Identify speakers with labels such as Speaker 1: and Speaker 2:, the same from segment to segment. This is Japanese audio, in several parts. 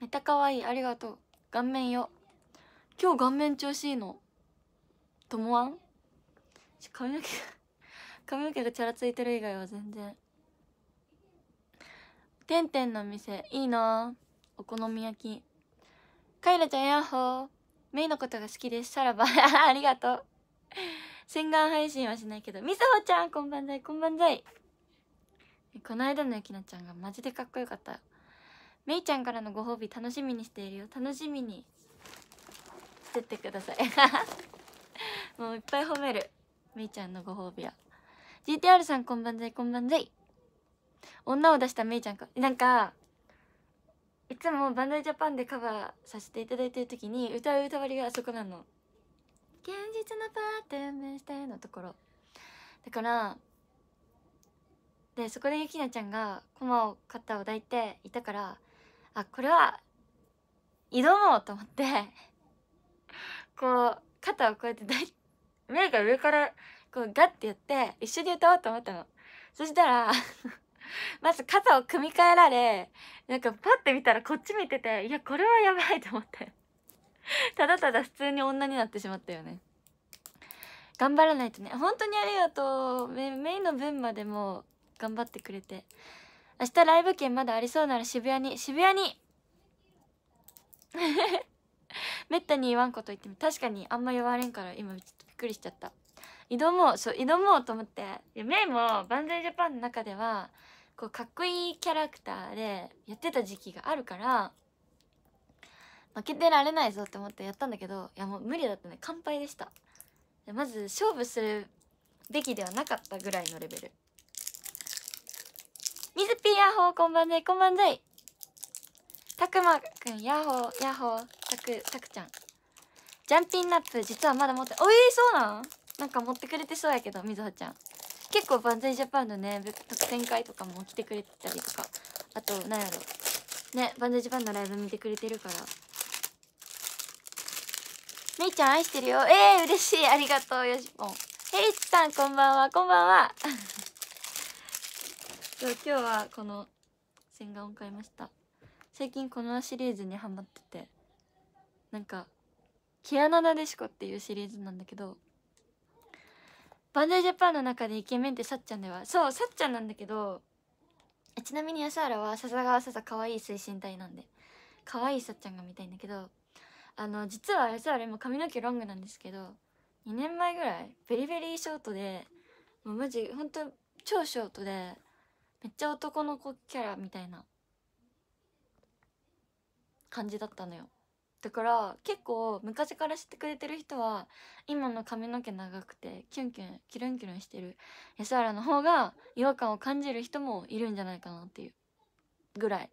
Speaker 1: めっちゃ可愛いありがとう顔面よ今日顔面調子いいのともわん髪の毛 髪の毛がチャラついてる以外は全然てんてんの店いいなお好み焼きカイラちゃんヤッホーメイのことが好きですさらば ありがとう洗顔配信はしないけどみさほちゃんこんばんざいこんばんざいこの間のゆきなちゃんがマジでかっこよかっためいちゃんからのご褒美楽しみにしているよ楽しみにしてってください もういっぱい褒めるめいちゃんのご褒美は GTR さんこんばんざいこんばんざい女を出しためいちゃんかなんかいつもバンダイジャパンでカバーさせていただいてる時に歌う歌割りがあそこなの現実のパーテンしたいのところだからでそこでゆきなちゃんがコマを買ったお抱いていたからあこれは挑もうと思ってこう肩をこうやって目が上からこうガッてやって一緒に歌おうと思ったのそしたら まず肩を組み替えられなんかパッて見たらこっち見てていやこれはやばいと思ってただただ普通に女になってしまったよね頑張らないとね本当にありがとうメイの分までも頑張ってくれて明日ライブ券まだありそうなら渋谷に渋谷に めったに言わんこと言っても確かにあんま言われんから今ちょっとびっくりしちゃった挑もうそう挑もうと思ってメイもバンザイジャパンの中ではこうかっこいいキャラクターでやってた時期があるから負けてられないぞって思ってやったんだけどいやもう無理だったね完敗でしたまず勝負するべきではなかったぐらいのレベルみずぴーやッほーこんばんざいこんばんざいたくまくんやッほーやッほーたくたくちゃんジャンピンナップ実はまだ持っておえそうなんなんか持ってくれてそうやけどみずほちゃん結構万歳ジャパンのね特典会とかも来てくれてたりとかあとなんやろね万歳ジャパンのライブ見てくれてるからめいちゃん愛してるよえー、嬉しいありがとうよしぽんへいちさんこんばんはこんばんは今日はこの洗顔を買いました最近このシリーズにハマっててなんか「毛穴なでしこ」っていうシリーズなんだけどバンジャイジャパンの中でイケメンってさっちゃんではそうさっちゃんなんだけどちなみに安原は笹川笹可愛い推進隊なんで可愛いさっちゃんが見たいんだけどあの実は安原今髪の毛ロングなんですけど2年前ぐらいベリベリーショートでもうマジ本当超ショートでめっちゃ男の子キャラみたいな感じだったのよだから結構昔から知ってくれてる人は今の髪の毛長くてキュンキュンキュルンキュルンしてる安原の方が違和感を感じる人もいるんじゃないかなっていうぐらい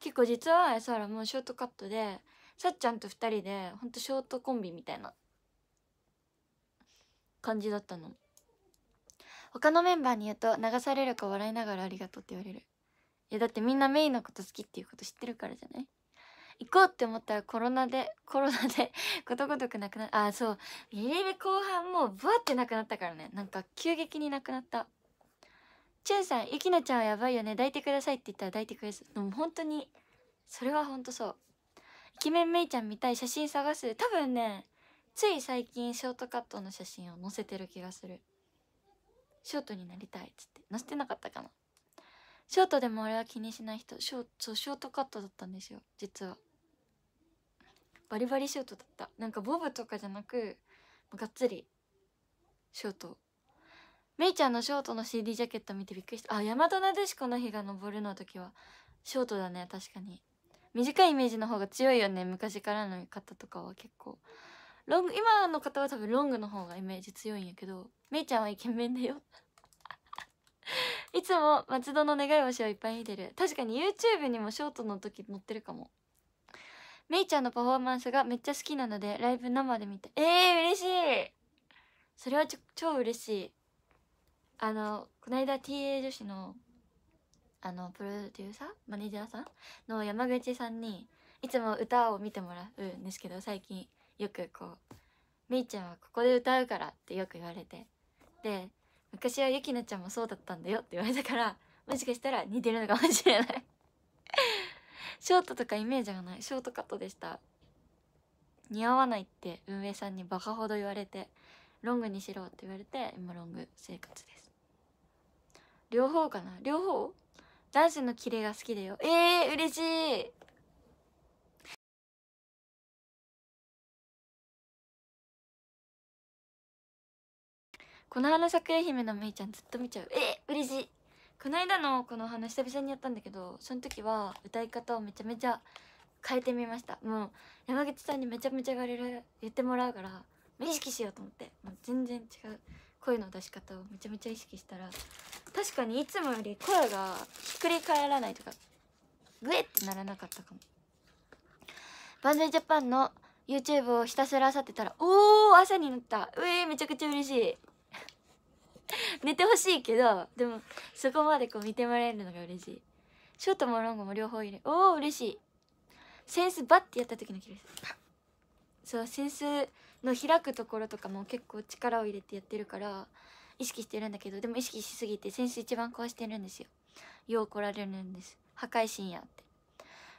Speaker 1: 結構実は安原もショートカットでさっちゃんと2人でほんとショートコンビみたいな感じだったの他のメンバーに言うと流されるか笑いながらありがとうって言われるいやだってみんなメイのこと好きっていうこと知ってるからじゃない行こうって思ったらコロナでコロナで ことごとくなくなああそうリレベ後半もうブワってなくなったからねなんか急激になくなったチュンさんゆきなちゃんはやばいよね抱いてくださいって言ったら抱いてくれる。でも本当にそれは本当そうイケメンめいちゃん見たい写真探す多分ねつい最近ショートカットの写真を載せてる気がするショートになりたいっつって載せてなかったかなショートでも俺は気にしない人ショそうショートカットだったんですよ実はバリバリショートだったなんかボブとかじゃなくがっつりショートめいちゃんのショートの CD ジャケット見てびっくりしたあ大和なでしこの日が昇るの時はショートだね確かに短いイメージの方が強いよね昔からの方とかは結構ロング今の方は多分ロングの方がイメージ強いんやけどめいちゃんはイケメンだよ いつも松戸の願い星をいっぱい見てる確かに YouTube にもショートの時載ってるかもめいちゃんのパフォーマンスがめっちゃ好きなのでライブ生で見てえー、嬉しいそれはちょ超嬉しいあのこの間 TA 女子のあのプロデューサーマネージャーさんの山口さんにいつも歌を見てもらうんですけど最近よくこう「めいちゃんはここで歌うから」ってよく言われてで昔はゆきなちゃんもそうだったんだよって言われたから もしかしたら似てるのかもしれない ショートとかイメージがないショートカットでした似合わないって運営さんにバカほど言われてロングにしろって言われて今ロング生活です両方かな両方男子のキレが好きだよえー、嬉しいこの花咲く愛媛のめいちゃんずっと見ちゃうえ嬉しいこの間のこの花久々にやったんだけどその時は歌い方をめちゃめちゃ変えてみましたもう山口さんにめちゃめちゃ言ってもらうから意識しようと思ってもう全然違う声の出し方をめちゃめちゃ意識したら確かにいつもより声がひっくり返らないとかグエってならなかったかもバンジージャパンの YouTube をひたすらあさってたらおお朝になったうえめちゃくちゃ嬉しい 寝てほしいけどでもそこまでこう見てもらえるのが嬉しいショートもロングも両方入れおお嬉しい扇子バッてやった時のするそう扇子の開くところとかも結構力を入れてやってるから意識してるんだけどでも意識しすぎて扇子一番壊してるんですよよう怒られるんです破壊神やって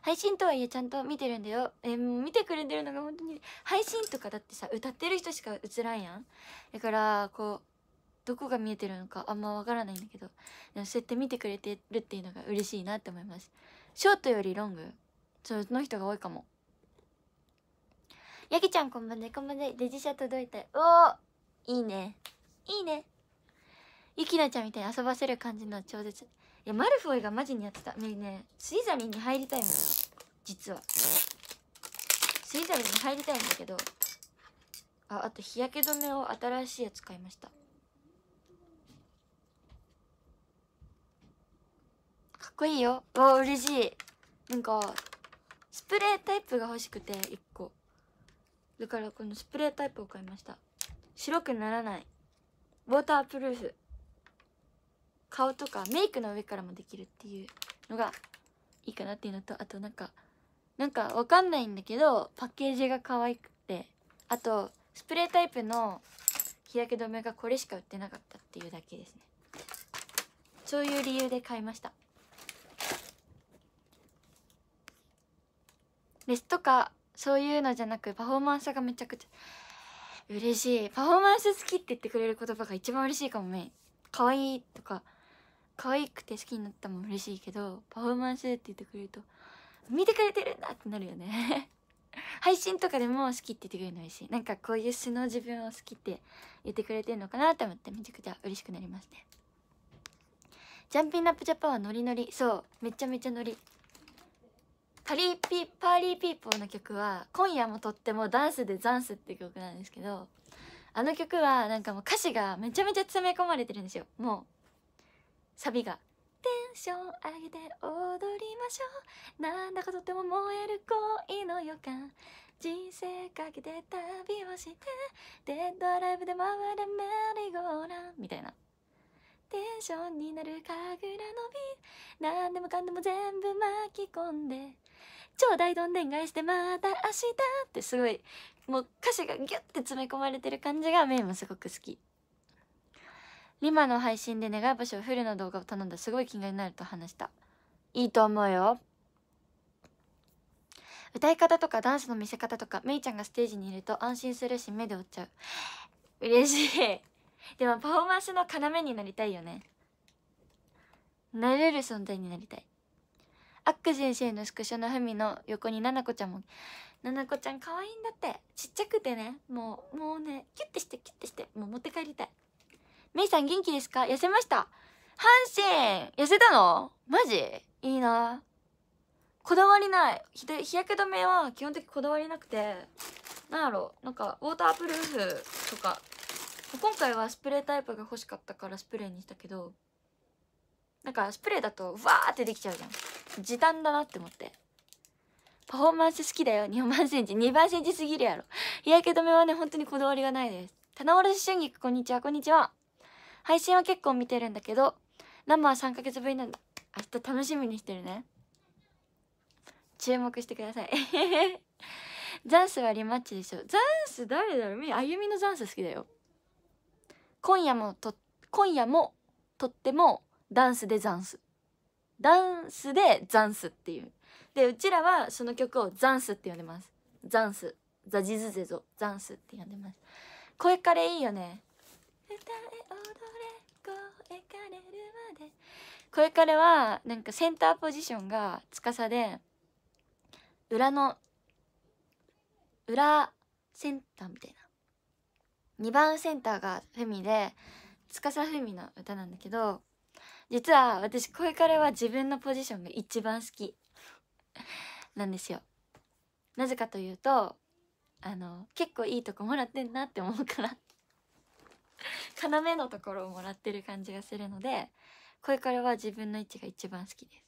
Speaker 1: 配信とはいえちゃんと見てるんだよえー、見てくれてるのが本当に配信とかだってさ歌ってる人しか映らんやんだからこうどこが見えてるのかあんまわからないんだけどでもそうやって見てくれてるっていうのが嬉しいなって思いますショートよりロングその人が多いかもやきちゃんこんばんはこんばんはデジシャ届いたおおいいねいいねゆきなちゃんみたいに遊ばせる感じの超絶いやマルフォイがマジにやってたねえねスイザリンに入りたいもん実はスイザリンに入りたいんだけどああと日焼け止めを新しいやつ買いましたこいいよわ嬉しいなんかスプレータイプが欲しくて1個だからこのスプレータイプを買いました白くならないウォータープルーフ顔とかメイクの上からもできるっていうのがいいかなっていうのとあとなんかなんかわかんないんだけどパッケージが可愛くてあとスプレータイプの日焼け止めがこれしか売ってなかったっていうだけですねそういう理由で買いましたフェスとかそういうのじゃなくパフォーマンスがめちゃくちゃ嬉しいパフォーマンス好きって言ってくれる言葉が一番嬉しいかもね可愛いとか可愛くて好きになったも嬉しいけどパフォーマンスって言ってくれると見てくれてるんだってなるよね 配信とかでも好きって言ってくれるの嬉しいなんかこういう素の自分を好きって言ってくれてるのかなと思ってめちゃくちゃ嬉しくなりますねジャンピンアップジャパンはノリノリそうめちゃめちゃノリパリピパーリーピーポーの曲は「今夜もとってもダンスでザンス」って曲なんですけどあの曲はなんかもう歌詞がめちゃめちゃ詰め込まれてるんですよもうサビが「テンション上げて踊りましょう」「なんだかとっても燃える恋の予感」人生かけて旅をしてデッドアライブで回れメリーゴーランみたいなテンションになる神楽のび何でもかんでも全部巻き込んで超大どんでん返してまた明日ってすごいもう歌詞がギュッて詰め込まれてる感じがメイもすごく好き今の配信で願い星をフルの動画を頼んだすごい気になると話したいいと思うよ歌い方とかダンスの見せ方とかメイちゃんがステージにいると安心するし目で追っちゃう嬉しいでもパフォーマンスの要になりたいよねなれる存在になりたいアック先生のスクショのふみの横にななこちゃんもななこちゃん可愛いんだってちっちゃくてねもうもうねキュッてしてキュッてしてもう持って帰りたいめいさん元気ですか痩せました阪神痩せたのマジいいなこだわりない日焼け止めは基本的こだわりなくてなんやろなんかウォータープルーフとか今回はスプレータイプが欲しかったからスプレーにしたけどなんかスプレーだとわーってできちゃうじゃん時短だなって思ってパフォーマンス好きだよ2番センチ2番センチすぎるやろ日焼け止めはね本当にこだわりがないです棚卸春菊こんにちはこんにちは配信は結構見てるんだけど生は3ヶ月ぶりなんだ明日楽しみにしてるね注目してください ザンスはリマッチでしょザンス誰だろうあゆみのザンス好きだよ今夜もと今夜もとってもダンスでザンスダンスでザンスっていうでうちらはその曲をザンスって呼んでますザンスザジズゼゾザンスって呼んでます声かれいいよね歌え踊れ声かれるまで声かれはなんかセンターポジションが司で裏の裏センターみたいな2番センターがフェミで司フェミの歌なんだけど実は私恋彼は自分のポジションが一番好きなんですよなぜかというとあの結構いいとこもらってんなって思うから 要のところをもらってる感じがするので声からは自分の位置が一番好きです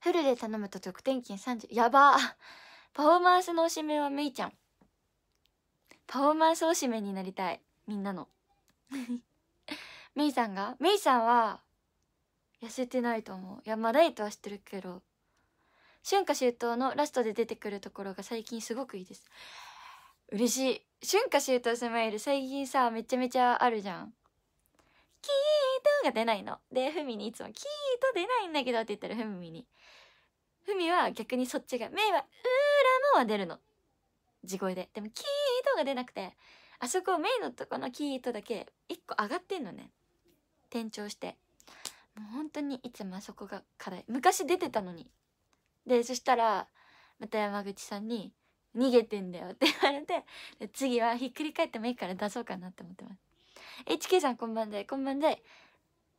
Speaker 1: フルで頼むと得点金30やばパフォーマンスのおしめはめいちゃんパフォーマンスおしめになりたいみんなのメイさんがメイさんは痩せてないと思ういやまあダイエットはしてるけど春夏秋冬のラストで出てくるところが最近すごくいいです嬉しい春夏秋冬スマイル最近さめちゃめちゃあるじゃん「キート」が出ないのでふみにいつも「キート出ないんだけど」って言ったらふみにふみは逆にそっちが「メイはうーらも」は出るの地声ででも「キート」が出なくてあそこメイのとこの「キート」だけ1個上がってんのね転調してもう本当にいつもあそこが課題昔出てたのにでそしたらまた山口さんに「逃げてんだよ」って 言われて次はひっくり返ってもいいから出そうかなって思ってます HK さんこんばんでこんばんで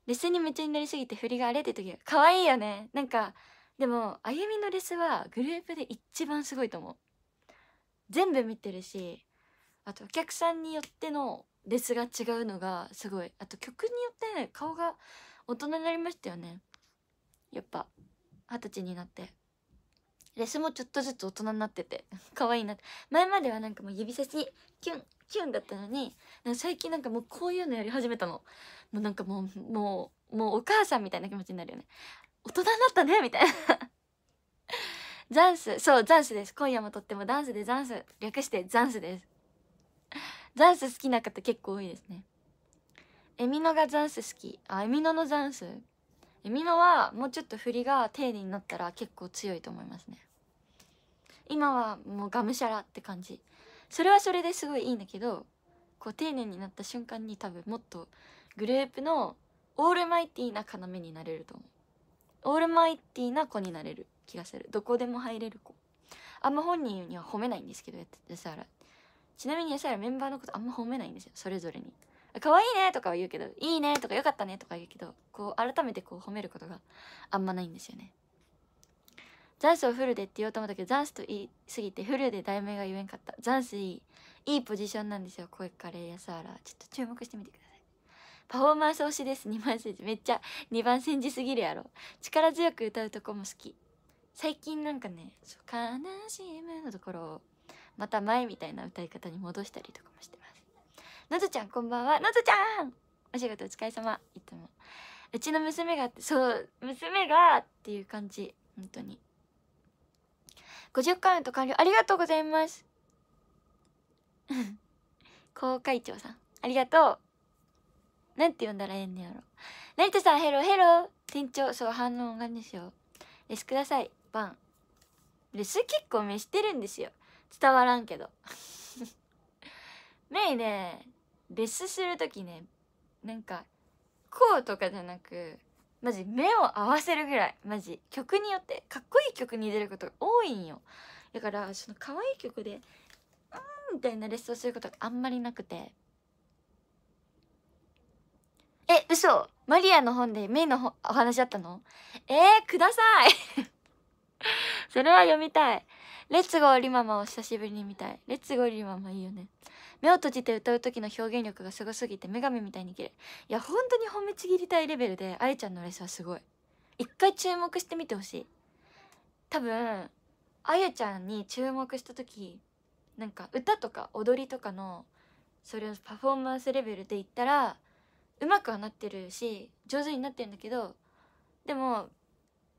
Speaker 1: レッスンに夢中になりすぎて振りが荒れてる時が可愛いよねなんかでもあゆみのレスはグループで一番すごいと思う全部見てるしあとお客さんによってのレスが違うのがすごいあと曲によって、顔が大人になりましたよねやっぱ二十歳になってレスもちょっとずつ大人になってて可愛いなって前まではなんかもう指差しキュンキュンだったのに最近なんかもうこういうのやり始めたのもうなんかもうもうもうお母さんみたいな気持ちになるよね大人になったねみたいなザンスそうザンスです今夜もとってもダンスでダンス略してザンスですザンス好きな方結構多いですねエミノがザンス好きあエミノのザンスエミノはもうちょっと振りが丁寧になったら結構強いと思いますね今はもうがむしゃらって感じそれはそれですごいいいんだけどこう丁寧になった瞬間に多分もっとグループのオールマイティーな要になれると思うオールマイティーな子になれる気がするどこでも入れる子あんま本人には褒めないんですけどやたらちなみに安原メンバーのことあんま褒めないんですよそれぞれに可愛いねとかは言うけどいいねとかよかったねとか言うけどこう改めてこう褒めることがあんまないんですよねザンスをフルでって言おうと思ったけどザンスと言いすぎてフルで題名が言えんかったザンスいいいいポジションなんですよ声カレー安原ちょっと注目してみてくださいパフォーマンス推しです2番ンチめっちゃ2番煎じすぎるやろ力強く歌うとこも好き最近なんかね「悲しむ」のところをまた前みたいな歌い方に戻したりとかもしてますのずちゃんこんばんはのずちゃんお仕事お疲れ様いつもうちの娘がそう娘がっていう感じ本当に50カウント完了ありがとうございます公 会長さんありがとうなんて呼んだらええんねやろ成田さんヘロヘロ店長そう反応がですよレスくださいバンレス結構召してるんですよ伝わらんけど メイねレスする時ねなんかこうとかじゃなくマジ目を合わせるぐらいマジ曲によってかっこいい曲に出ることが多いんよだからその可愛い曲で「うん」みたいなレッスンをすることがあんまりなくてえ嘘マリアの本でメイのお話あったのえー、ください それは読みたいレッツゴーリママを久しぶりに見たい。レッツゴーリママいいよね。目を閉じて歌う時の表現力がすごすぎて女神みたいに綺麗。いや、本当に褒めちぎりたいレベルで、あゆちゃんのレスはすごい。一回注目してみてほしい。多分、あゆちゃんに注目した時、なんか歌とか踊りとかの、それをパフォーマンスレベルで言ったら、うまくはなってるし、上手になってるんだけど、でも、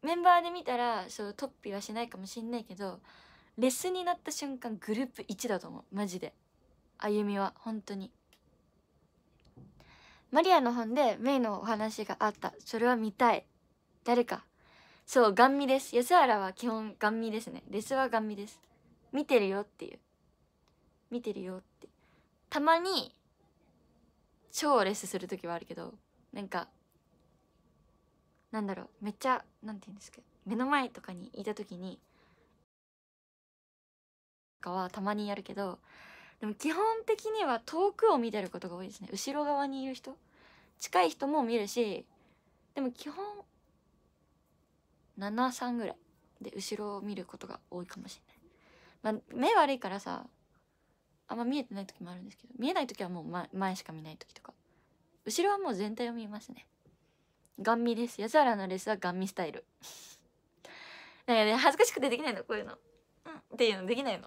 Speaker 1: メンバーで見たら、そう、ピーはしないかもしんないけど、レスになった瞬間グループ1だと思うマジであゆみは本当にマリアの本でメイのお話があったそれは見たい誰かそうガン見です安原は基本ガン見ですねレスはガン見です見てるよっていう見てるよってたまに超レスする時はあるけどなんかなんだろうめっちゃなんて言うんですか目の前とかにいた時にかはたまにやるけどでも基本的には遠くを見てることが多いですね後ろ側にいる人近い人も見るしでも基本73ぐらいで後ろを見ることが多いかもしれない、まあ、目悪いからさあんま見えてない時もあるんですけど見えない時はもう前しか見ない時とか後ろはもう全体を見ますねガン見です安原のレースはガン見スタイル なんかね恥ずかしくてできないのこういうのっていうのできないの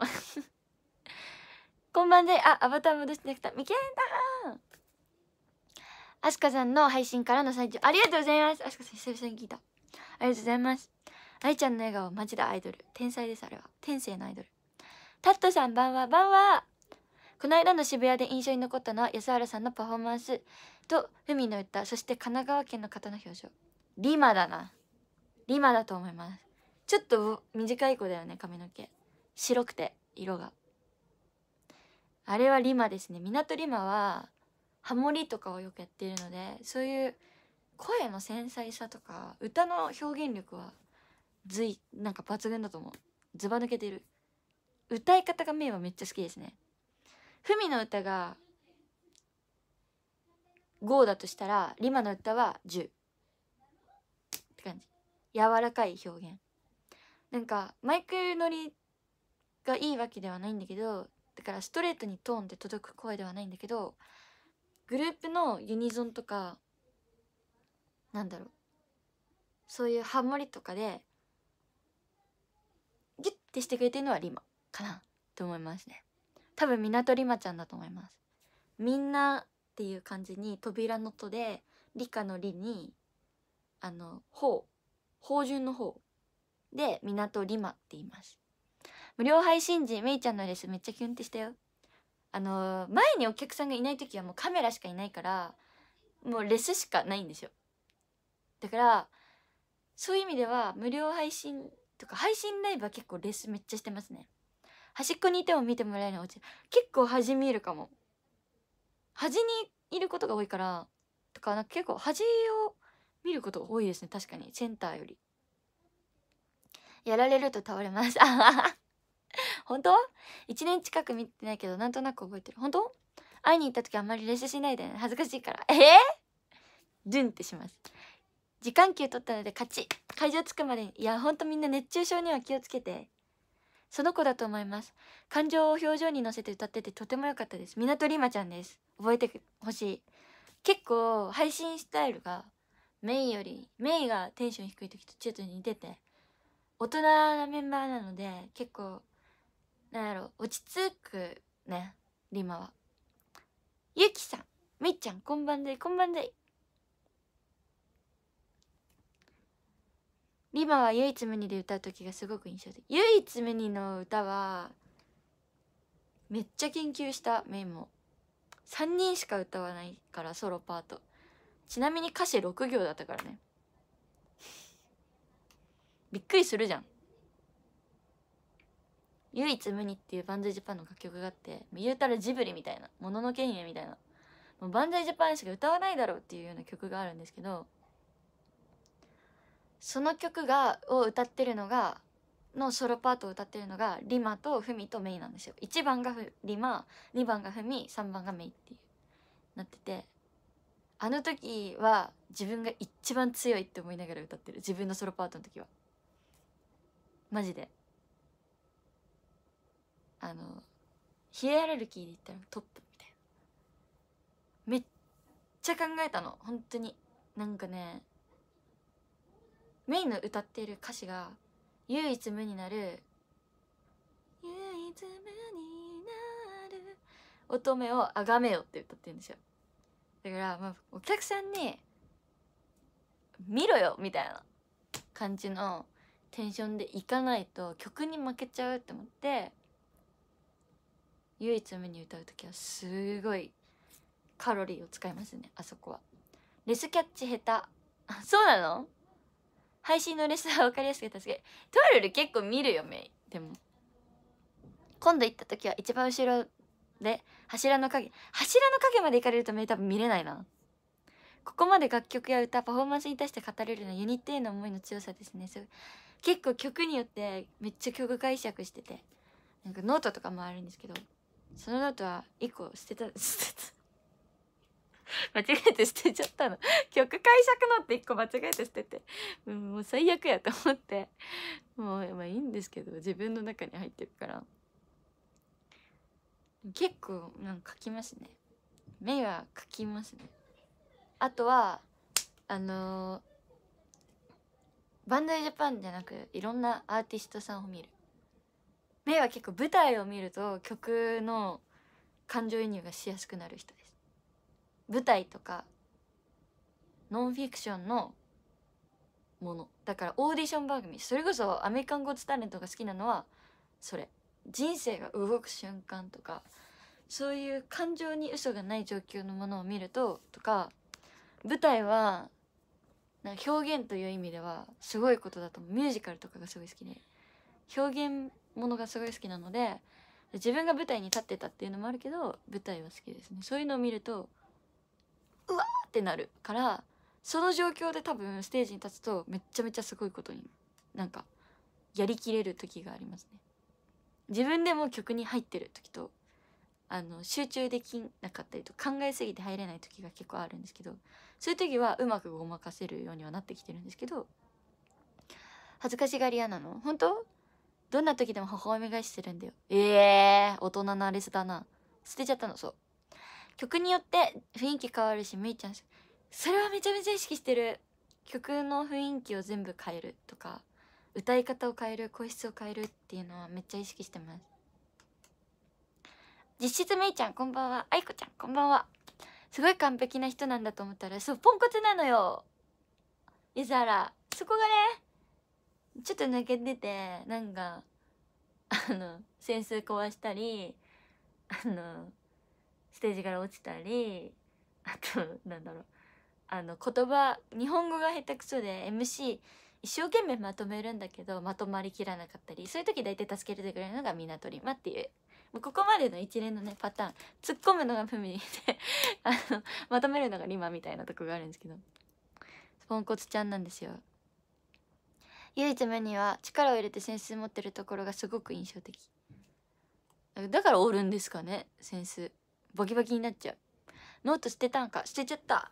Speaker 1: こんばんであアバター戻してなくたみけんだあすかさんの配信からの最中ありがとうございますあすかさん久々に聞いたありがとうございます愛ちゃんの笑顔マジでアイドル天才ですあれは天性のアイドルタットさんばんはばんはこの間の渋谷で印象に残ったのは安原さんのパフォーマンスとふみの歌そして神奈川県の方の表情リマだなリマだと思いますちょっと短い子だよね髪の毛白くて色があれはリマですね港リマはハモリとかをよくやっているのでそういう声の繊細さとか歌の表現力は随なんか抜群だと思うずば抜けてる歌い方がメイはめっちゃ好きですねふみの歌が5だとしたらリマの歌は10って感じ柔らかい表現なんかマイク乗りがいいわけではないんだけどだからストレートにトーンで届く声ではないんだけどグループのユニゾンとかなんだろうそういうハモリとかでギュッてしてくれてるのはリマかなと思いますね多分港リマちゃんだと思いますみんなっていう感じに扉のとで理科の理にあの「ほう」「芳醇の方」で「港リマ」って言います無料配信時めいちゃんのレスめっちゃキュンってしたよあの前にお客さんがいない時はもうカメラしかいないからもうレスしかないんですよだからそういう意味では無料配信とか配信ライブは結構レスめっちゃしてますね端っこにいても見てもらえるの結構端見えるかも端にいることが多いからとかなんか結構端を見ることが多いですね確かにセンターよりやられると倒れます 本当 ?1 年近く見てないけどなんとなく覚えてる本当会いに行った時あんまり練習しないで、ね、恥ずかしいからえー、ドゥンってします時間給取ったので勝ち会場着くまでにいやほんとみんな熱中症には気をつけてその子だと思います感情を表情に乗せて歌っててとても良かったです港里まちゃんです覚えてほしい結構配信スタイルがメイよりメイがテンション低い時とちょっと似てて大人なメンバーなので結構なんやろ落ち着くねリマはゆきさんみっちゃんこんばんでこんばんでリマは唯一無二で歌う時がすごく印象的唯一無二の歌はめっちゃ研究したメモ3人しか歌わないからソロパートちなみに歌詞6行だったからねびっくりするじゃん唯一無二っていうバンザイジャパンの楽曲があって、言うたらジブリみたいな、もののけ姫みたいな、もうバンザイジャパンしか歌わないだろうっていうような曲があるんですけど、その曲が、を歌ってるのが、のソロパートを歌ってるのが、リマとフミとメイなんですよ。1番がリマ、2番がフミ、3番がメイっていう、なってて、あの時は自分が一番強いって思いながら歌ってる。自分のソロパートの時は。マジで。あのヒエラルキーで言ったらトップみたいなめっちゃ考えたの本当になんかねメインの歌っている歌詞が「唯一無になる」「唯一無になる」乙女をあがめよって歌ってるんですよだからまあお客さんに「見ろよ」みたいな感じのテンションでいかないと曲に負けちゃうって思って唯一無二歌う時はすごいカロリーを使いますねあそこはレスキャッチ下手あそうなの配信のレスは分かりやすくて助けトワルル結構見るよメイでも今度行った時は一番後ろで柱の影柱の影まで行かれるとメイ多分見れないなここまで楽曲や歌パフォーマンスに対して語れるのはユニットへの思いの強さですねそす結構曲によってめっちゃ曲解釈しててなんかノートとかもあるんですけどその後は1個捨てた捨てた 間違えて捨てちゃったの 曲解釈のって1個間違えて捨ててもう最悪やと思ってもうまあいいんですけど自分の中に入ってるから結構なんか書きますね目は書きますねあとはあのー、バンダイジャパンじゃなくいろんなアーティストさんを見るメイは結構舞台を見ると曲の感情移入がしやすくなる人です舞台とかノンフィクションのものだからオーディション番組それこそアメリカンゴッツタレントが好きなのはそれ人生が動く瞬間とかそういう感情に嘘がない状況のものを見るととか舞台はなんか表現という意味ではすごいことだと思うミュージカルとかがすごい好きで表現ものがすごい好きなので自分が舞台に立ってたっていうのもあるけど舞台は好きですねそういうのを見るとうわーってなるからその状況で多分ステージに立つとめっちゃめちゃすごいことになんかやりきれる時がありますね自分でも曲に入ってる時とあの集中できなかったりと考えすぎて入れない時が結構あるんですけどそういう時はうまくごまかせるようにはなってきてるんですけど恥ずかしがり屋なの本当どんな時でも微笑み返してるんだよ。ええー、大人のあれスだな。捨てちゃったの、そう。曲によって雰囲気変わるし、めいちゃん、それはめちゃめちゃ意識してる。曲の雰囲気を全部変えるとか、歌い方を変える、声質を変えるっていうのはめっちゃ意識してます。実質めいちゃん、こんばんは。あいこちゃん、こんばんは。すごい完璧な人なんだと思ったら、そう、ポンコツなのよ。ゆざら、そこがね、ちょっと抜けててなんかあの扇子壊したりあのステージから落ちたりあとなんだろうあの言葉日本語が下手くそで MC 一生懸命まとめるんだけどまとまりきらなかったりそういう時大体助けてくれるのが港リマっていう。もうここまでの一連のねパターン突っ込むのがプミリで あのまとめるのがリマみたいなとこがあるんですけどポンコツちゃんなんですよ唯一目には力を入れて扇子持ってるところがすごく印象的だからおるんですかね扇子バキバキになっちゃうノート捨てたんか捨てちゃった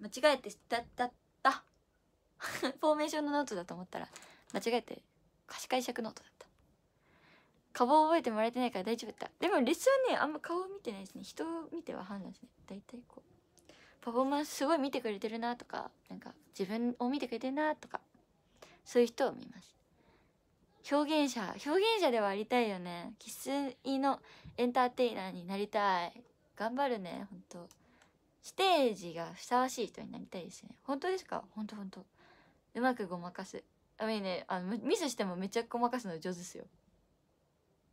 Speaker 1: 間違えて捨てたった フォーメーションのノートだと思ったら間違えて貸し解釈ノートだった顔覚えてもらえてないから大丈夫だったでもレッスンねあんま顔を見てないですね人を見ては判断しない大体こうパフォーマンスすごい見てくれてるなとかなんか自分を見てくれてるなとかそういう人を見ます表現者表現者ではありたいよね生粋のエンターテイナーになりたい頑張るね本当ステージがふさわしい人になりたいですね本当ですか本当本当うまくごまかすあみねあのミスしてもめっちゃごまかすの上手っすよ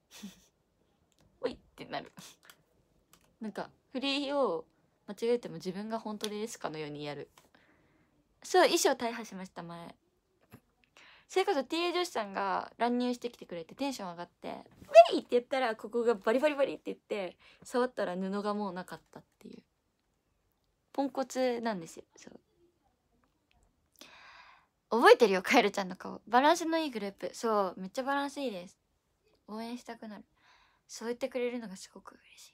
Speaker 1: おいってなるなんか振りを間違えても自分が本当ですかのようにやるそう衣装大破しました前それこそ TA 女子さんが乱入してきてくれてテンション上がって「ベリー!」って言ったらここがバリバリバリって言って触ったら布がもうなかったっていうポンコツなんですよそう覚えてるよカエルちゃんの顔バランスのいいグループそうめっちゃバランスいいです応援したくなるそう言ってくれるのがすごく嬉し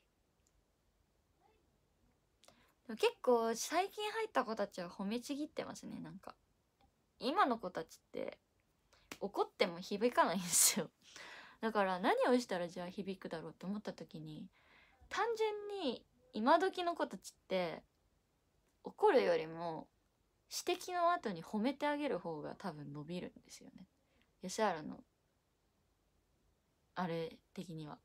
Speaker 1: い結構最近入った子たちは褒めちぎってますねなんか今の子たちって怒っても響かないんですよ だから何をしたらじゃあ響くだろうって思った時に単純に今時の子たちって怒るよりも指摘の後に褒めてあげる方が多分伸びるんですよね吉原のあれ的には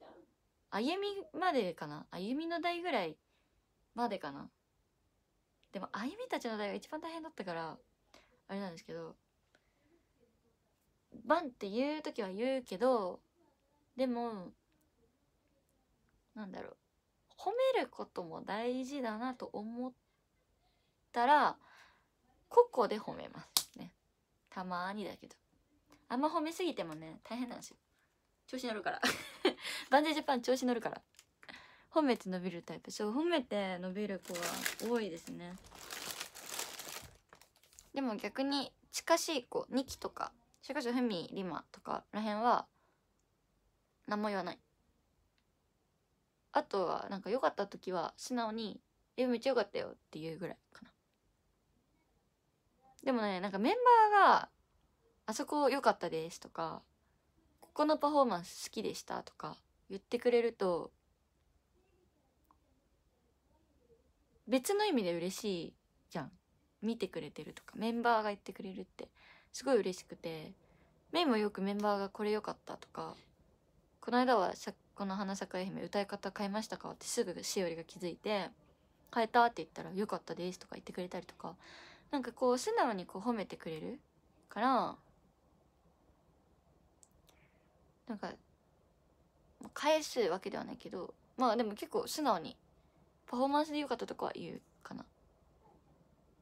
Speaker 1: 歩みまでかな歩みの代ぐらいまでかなでも歩みたちの代が一番大変だったからあれなんですけどバンって言う時は言うけどでもなんだろう褒めることも大事だなと思ったら個々で褒めますねたまにだけどあんま褒めすぎてもね大変なんですよ調子乗るから バンジージャパン調子乗るから褒めて伸びるタイプそう褒めて伸びる子は多いですねでも逆に近しい子2期とかそれこそふみりまとからへんは何も言わないあとはなんか良かった時は素直に「えめっちゃ良かったよ」っていうぐらいかなでもねなんかメンバーが「あそこ良かったです」とか「ここのパフォーマンス好きでした」とか言ってくれると別の意味で嬉しいじゃん見てくれてるとかメンバーが言ってくれるってすごい嬉しくてメイもよくメンバーがこれ良かったとかこの間はこの花咲か姫歌い方変えましたかってすぐしおりが気づいて変えたって言ったら良かったですとか言ってくれたりとかなんかこう素直にこう褒めてくれるからなんか返すわけではないけどまあでも結構素直にパフォーマンスで良かったとかは言う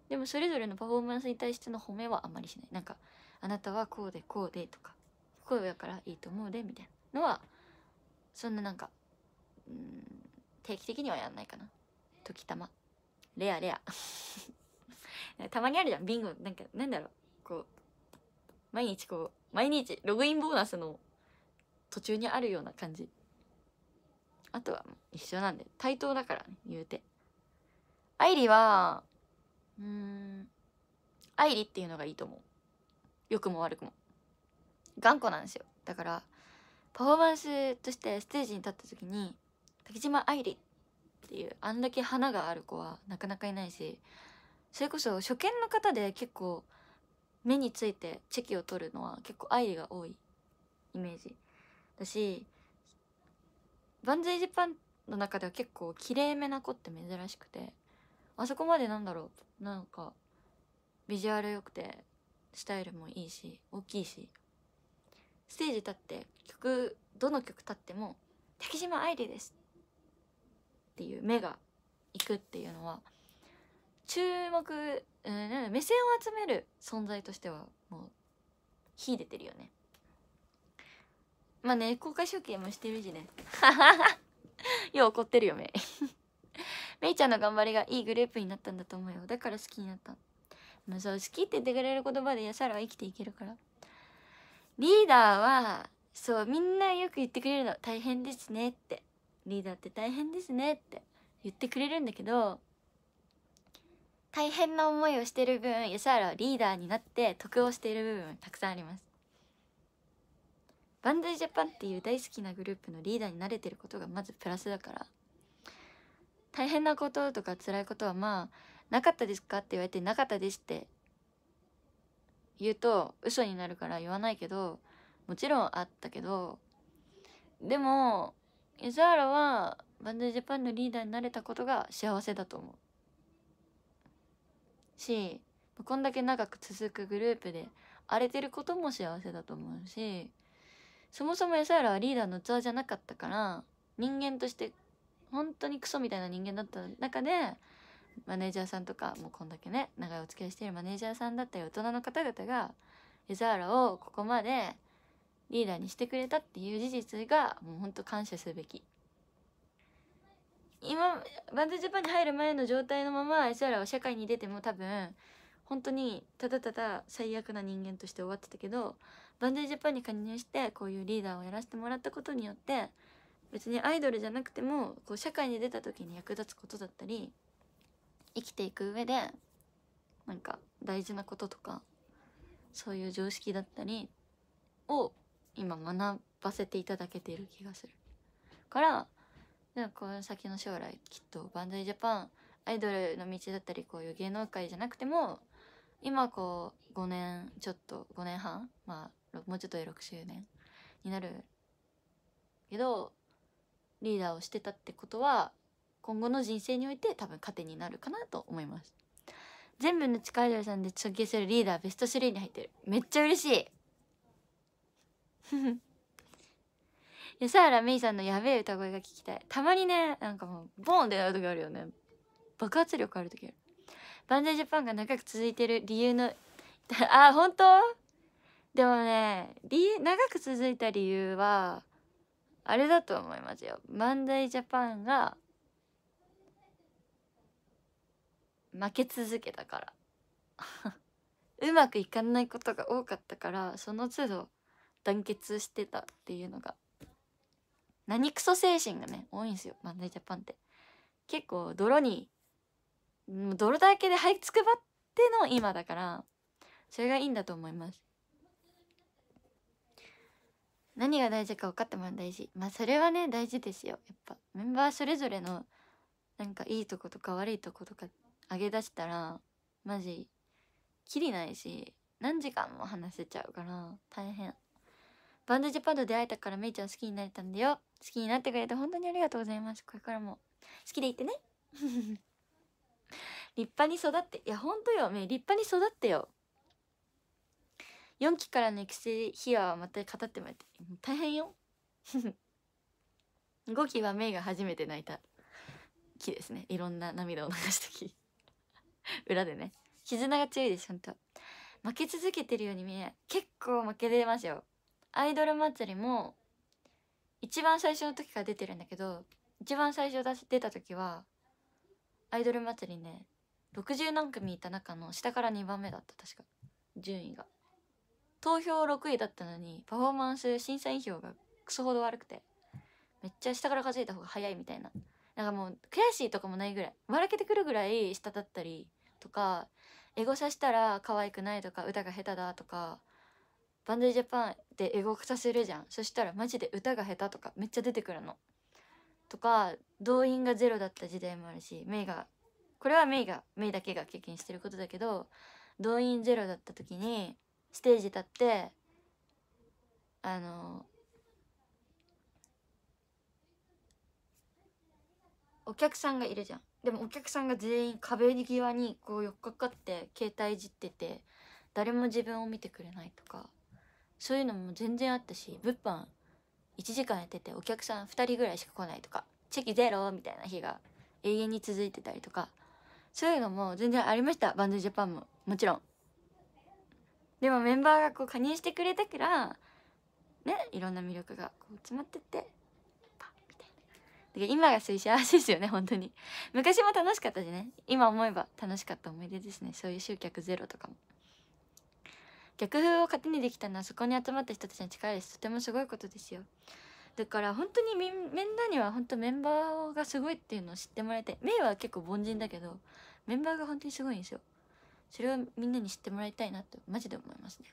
Speaker 1: でもそれぞれのパフォーマンスに対しての褒めはあんまりしないなんか「あなたはこうでこうで」とか「こうやからいいと思うで」みたいなのはそんななんかうん定期的にはやんないかな時たまレアレア たまにあるじゃんビンゴなんかなんだろうこう毎日こう毎日ログインボーナスの途中にあるような感じあとは一緒なんで対等だからね言うてアイリはうん愛理っていうのがいいと思う良くも悪くも頑固なんですよだからパフォーマンスとしてステージに立った時に竹島愛理っていうあんだけ花がある子はなかなかいないしそれこそ初見の方で結構目についてチェキを取るのは結構愛理が多いイメージだしバンズイジパンの中では結構きれいめな子って珍しくてあそこまでなんだろうなんかビジュアル良くてスタイルもいいし大きいしステージ立って曲どの曲立っても「竹島愛理です」っていう目がいくっていうのは注目、うん、目線を集める存在としてはもう秀でてるよね。まあね公開処刑もしてるしね。よう怒ってるよめ。めいちゃんの頑張りがいいグループになったんだと思うよだから好きになったまあそう好きって言ってくれる言葉でやさらは生きていけるからリーダーはそうみんなよく言ってくれるの大変ですねってリーダーって大変ですねって言ってくれるんだけど大変な思いをしてる分安原はリーダーになって得をしている部分たくさんありますバンズイジャパンっていう大好きなグループのリーダーになれてることがまずプラスだから大変なこととか辛いことはまあなかったですかって言われてなかったですって言うと嘘になるから言わないけどもちろんあったけどでも柚原はバンドジャパンのリーダーになれたことが幸せだと思うしこんだけ長く続くグループで荒れてることも幸せだと思うしそもそも安原はリーダーの器じゃなかったから人間として本当にクソみたいな人間だった中でマネージャーさんとかもうこんだけね長いお付き合いしているマネージャーさんだったり大人の方々がエザーラをここまでリーダーにしてくれたっていう事実がもうほんと感謝すべき今バンドジャパンに入る前の状態のままエザーラは社会に出ても多分本当にただただ最悪な人間として終わってたけどバンデージャパンに加入してこういうリーダーをやらせてもらったことによって別にアイドルじゃなくてもこう社会に出た時に役立つことだったり生きていく上でなんか大事なこととかそういう常識だったりを今学ばせていただけている気がするからでこの先の将来きっとバンダイジャパンアイドルの道だったりこういう芸能界じゃなくても今こう5年ちょっと5年半まあもうちょっとで6周年になるけどリーダーをしてたってことは今後の人生において多分糧になるかなと思います全部の力下アイさんで尊敬するリーダーベスト3に入ってるめっちゃ嬉しい安原芽衣さんのやべえ歌声が聞きたいたまにねなんかもうボーンってなる時あるよね爆発力ある時あるバンザイジャパンが長く続いてる理由の あ本当でもね理長く続いた理由はあれだと思いますよダイジャパンが負け続けたから うまくいかないことが多かったからその都度団結してたっていうのが何クソ精神がね多いんですよ漫才ジャパンって結構泥に泥だらけで這いつくばっての今だからそれがいいんだと思います何が大事か分かってもらう大事まあそれはね大事ですよやっぱメンバーそれぞれのなんかいいとことか悪いとことか上げ出したらマジきりないし何時間も話せちゃうから大変バンドジャパンと出会えたからめいちゃん好きになれたんだよ好きになってくれて本当にありがとうございますこれからも好きでいてね 立派に育っていやほんとよめい立派に育ってよ4期からの育成秘話はまた語ってもらって大変よ5 期はメイが初めて泣いた期ですねいろんな涙を流した期 裏でね絆が強いです本当負け続けてるように見えない結構負けてますよアイドル祭りも一番最初の時から出てるんだけど一番最初出た時はアイドル祭りね60何組いた中の下から2番目だった確か順位が投票6位だったのにパフォーマンス審査員票がクソほど悪くてめっちゃ下から数えた方が早いみたいななんかもう悔しいとかもないぐらい笑けてくるぐらい下だったりとかエゴさしたら可愛くないとか歌が下手だとかバンドジャパンでエゴさせるじゃんそしたらマジで歌が下手とかめっちゃ出てくるの。とか動員がゼロだった時代もあるしメイがこれはメイがメイだけが経験してることだけど動員ゼロだった時にステージ立ってあのお客さんがいるじゃんでもお客さんが全員壁際にこう寄っかかって携帯いじってて誰も自分を見てくれないとかそういうのも全然あったし物販1時間やっててお客さん2人ぐらいしか来ないとかチェキゼロみたいな日が永遠に続いてたりとかそういうのも全然ありましたバンドジャパンももちろん。でもメンバーがこう加入してくれたからねいろんな魅力がこう詰まってってパッみたいな今がそういう幸せですよね本当に昔も楽しかったしね今思えば楽しかった思い出ですねそういう集客ゼロとかも逆風を糧にできたのはそこに集まった人たちの力ですとてもすごいことですよだから本当にみみんなには本当メンバーがすごいっていうのを知ってもらいたいメイは結構凡人だけどメンバーが本当にすごいんですよそれをみんなに知ってもらいたいなとマジで思いますね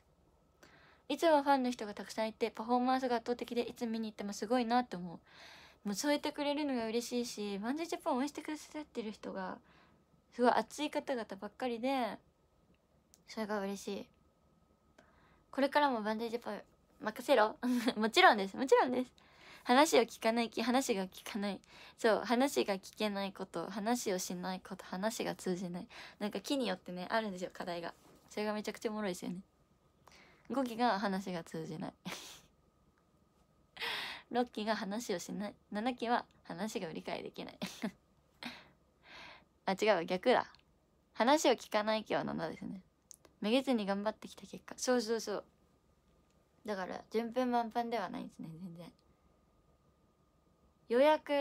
Speaker 1: いつもファンの人がたくさんいてパフォーマンスが圧倒的でいつ見に行ってもすごいなと思うもうそう言ってくれるのが嬉しいしワンジージャパン応援してくださってる人がすごい熱い方々ばっかりでそれが嬉しいこれからもバンジージャパン任せろ もちろんですもちろんです話を聞かない話が聞かないそう話が聞けないこと話をしないこと話が通じないなんか木によってねあるんですよ課題がそれがめちゃくちゃおもろいですよね5期が話が通じない6期 が話をしない7期は話が理解できない あ違う逆だ話を聞かない気は7ですねめげずに頑張ってきた結果そうそうそうだから順風満帆ではないんですね全然予約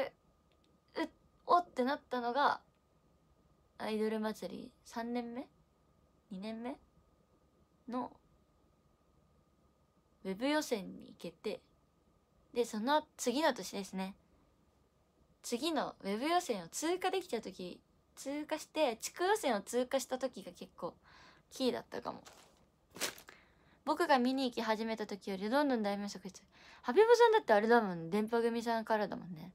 Speaker 1: うおってなったのがアイドル祭り3年目2年目のウェブ予選に行けてでその次の年ですね次のウェブ予選を通過できた時通過して地区予選を通過した時が結構キーだったかも僕が見に行き始めた時よりどんどん大名作してハピボさんだってあれだもん電波組さんからだもんね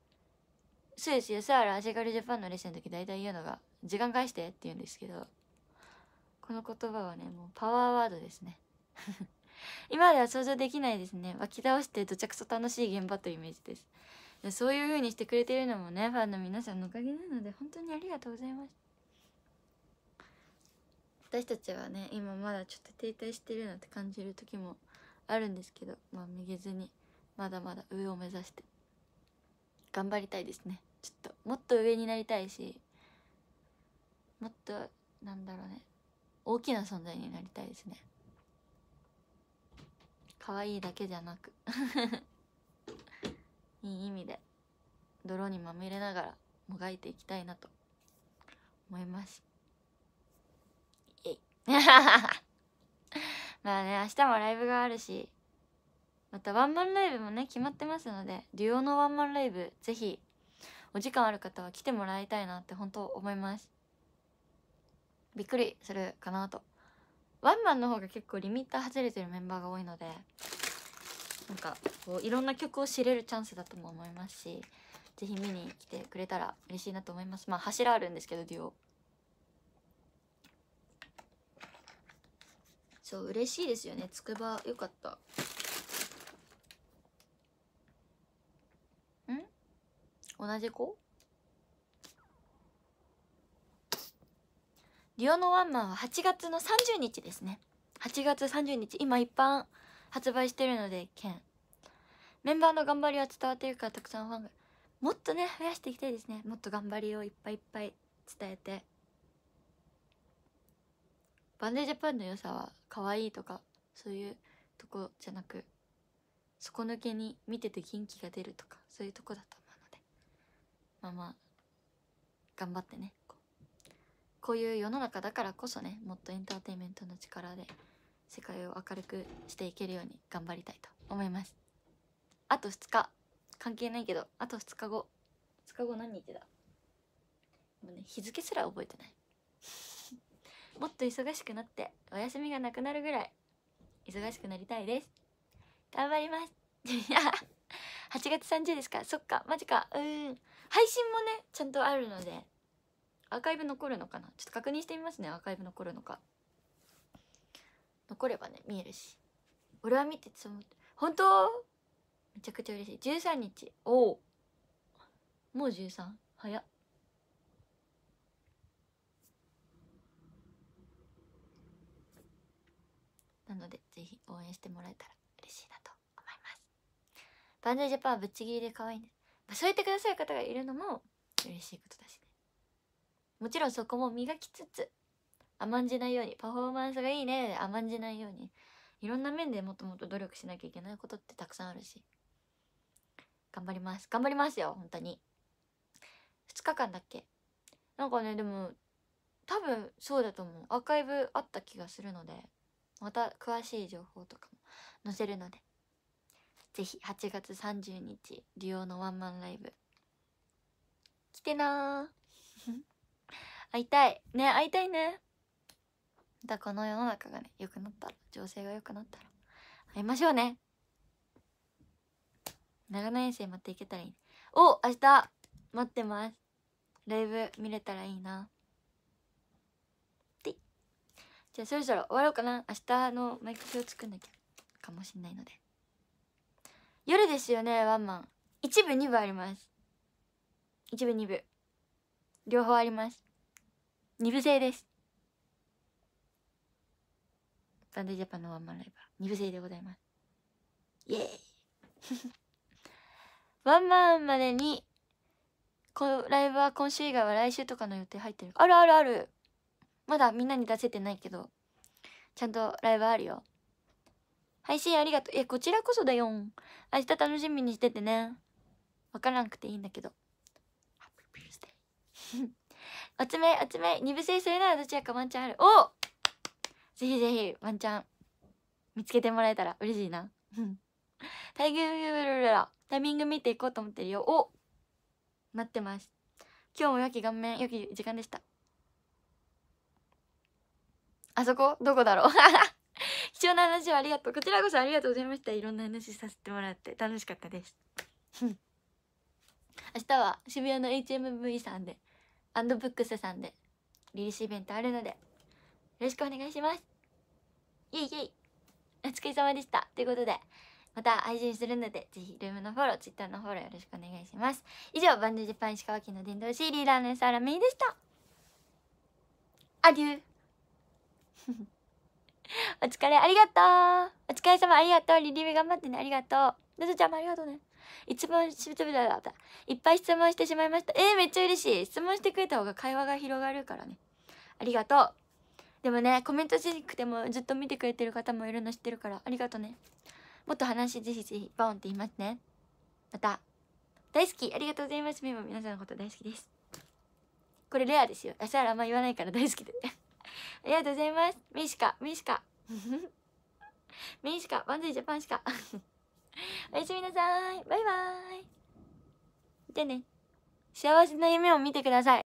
Speaker 1: そうですよさあら足軽ジャパンのレッスンの時大体言うのが「時間返して」って言うんですけどこの言葉はねもうパワーワードですね 今では想像できないですね湧き倒してどちゃくそ楽しい現場というイメージですそういう風にしてくれてるのもねファンの皆さんのおかげなので本当にありがとうございました私たちはね今まだちょっと停滞してるなって感じる時もあるんですけどまあめげずにまだまだ上を目指して頑張りたいですねちょっともっと上になりたいしもっとなんだろうね大きな存在になりたいですね可愛いだけじゃなく いい意味で泥にまみれながらもがいていきたいなと思います まあね明日もライブがあるしまたワンマンライブもね決まってますのでデュオのワンマンライブぜひお時間ある方は来てもらいたいなって本当思いますびっくりするかなとワンマンの方が結構リミッター外れてるメンバーが多いのでなんかこういろんな曲を知れるチャンスだとも思いますし是非見に来てくれたら嬉しいなと思いますまあ柱あるんですけどデュオそう嬉しいですよねつくばよかったうん同じ子リオのワンマンは8月の30日ですね8月30日今一般発売してるので券メンバーの頑張りは伝わっているからたくさんファンがもっとね増やしていきたいですねもっと頑張りをいっぱいいっぱい伝えてバンデージャパンの良さは可愛いとかそういうとこじゃなく底抜けに見てて元気が出るとかそういうとこだと思うのでまあまあ頑張ってねこういう世の中だからこそねもっとエンターテインメントの力で世界を明るくしていけるように頑張りたいと思いますあと2日関係ないけどあと2日後2日後何日だもうね日付すら覚えてないもっと忙しくなってお休みがなくなるぐらい忙しくなりたいです頑張ります8 月30ですかそっかマジかうん配信もねちゃんとあるのでアーカイブ残るのかなちょっと確認してみますねアーカイブ残るのか残ればね見えるし俺は見てそう本当めちゃくちゃ嬉しい13日おおもう 13? 早っなのでぜひ応援してもらえたら嬉しいなと思いますバンジージャパンはぶっちぎりで可愛いね、まあ、そう言ってくださる方がいるのも嬉しいことだしねもちろんそこも磨きつつ甘んじないようにパフォーマンスがいいね甘んじないようにいろんな面でもっともっと努力しなきゃいけないことってたくさんあるし頑張ります頑張りますよ本当に2日間だっけなんかねでも多分そうだと思うアーカイブあった気がするのでまた詳しい情報とかも載せるのでぜひ8月30日利用のワンマンライブ来てな会いたいね会いたいねまたこの世の中がね良くなったら情勢が良くなったら会いましょうね長野遠征また行けたらいい、ね、お明日待ってますライブ見れたらいいなじゃあそろそろ終わろうかな明日のマイク表作んなきゃかもしんないので夜ですよねワンマン一部二部あります一部二部両方あります二部制ですバンデジャパンのワンマンライブは二部制でございますイエーイ ワンマンまでにこライブは今週以外は来週とかの予定入ってるあるあるあるまだみんなに出せてないけどちゃんとライブあるよ配信ありがとういやこちらこそだよ明日楽しみにしててねわからなくていいんだけどハッピースデーおつめおつめ二部制するならどちらかワンチャンあるおぜひぜひワンチャン見つけてもらえたら嬉しいな タイミング見ていこうと思ってるよお待ってます今日も良き顔面良き時間でしたあそこどこだろう 貴重な話をありがとうこちらこそありがとうございましたいろんな話させてもらって楽しかったです 明日は渋谷の HMV さんでアンドブックスさんでリリースイベントあるのでよろしくお願いしますイェイイェイお疲れ様でしたということでまた配信するので、ぜひルームのフォロー、ツイッターのフォローよろしくお願いします。以上、バンドジャパン石川県の伝道師、リーダーの安原メイでした。アデュー お疲れ、ありがとうお疲れ様、ありがとうリリベ頑張ってね、ありがとうなずちゃんもありがとうね。一番しぶだった。いっぱい質問してしまいました。えー、めっちゃ嬉しい質問してくれた方が会話が広がるからね。ありがとうでもね、コメントしなくてもずっと見てくれてる方もいるの知ってるから、ありがとうね。もっと話ぜひぜひ、ーンって言いますね。また、大好きありがとうございます。メモ皆さんのこと大好きです。これレアですよ。朝原あんま言わないから大好きで。ありがとうございます。ミシカ、ミシカ。ミシカ、バンズイジャパンシカ。おやすみなさい。バイバイ。じゃあね。幸せな夢を見てください。